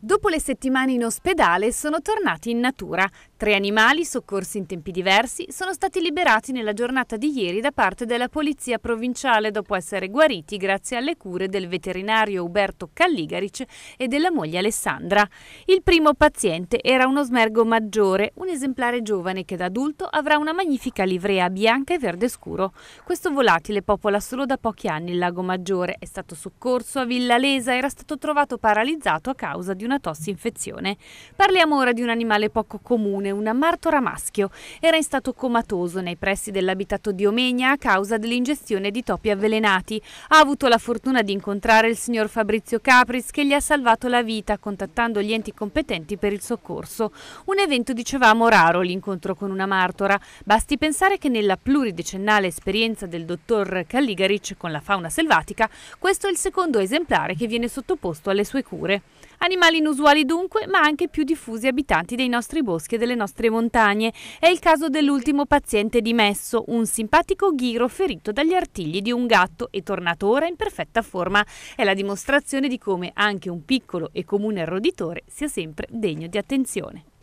Dopo le settimane in ospedale sono tornati in natura. Tre animali, soccorsi in tempi diversi, sono stati liberati nella giornata di ieri da parte della Polizia Provinciale dopo essere guariti grazie alle cure del veterinario Uberto Calligaric e della moglie Alessandra. Il primo paziente era uno smergo maggiore, un esemplare giovane che da adulto avrà una magnifica livrea bianca e verde scuro. Questo volatile popola solo da pochi anni il lago Maggiore, è stato soccorso a Villa Lesa, era stato trovato paralizzato a causa di una tossinfezione. Parliamo ora di un animale poco comune come una martora maschio. Era in stato comatoso nei pressi dell'abitato di Omegna a causa dell'ingestione di topi avvelenati. Ha avuto la fortuna di incontrare il signor Fabrizio Capris che gli ha salvato la vita contattando gli enti competenti per il soccorso. Un evento, dicevamo, raro l'incontro con una martora. Basti pensare che nella pluridecennale esperienza del dottor Calligaric con la fauna selvatica, questo è il secondo esemplare che viene sottoposto alle sue cure. Animali inusuali dunque, ma anche più diffusi abitanti dei nostri boschi e delle nostre nostre montagne. È il caso dell'ultimo paziente dimesso, un simpatico ghiro ferito dagli artigli di un gatto e tornato ora in perfetta forma. È la dimostrazione di come anche un piccolo e comune roditore sia sempre degno di attenzione.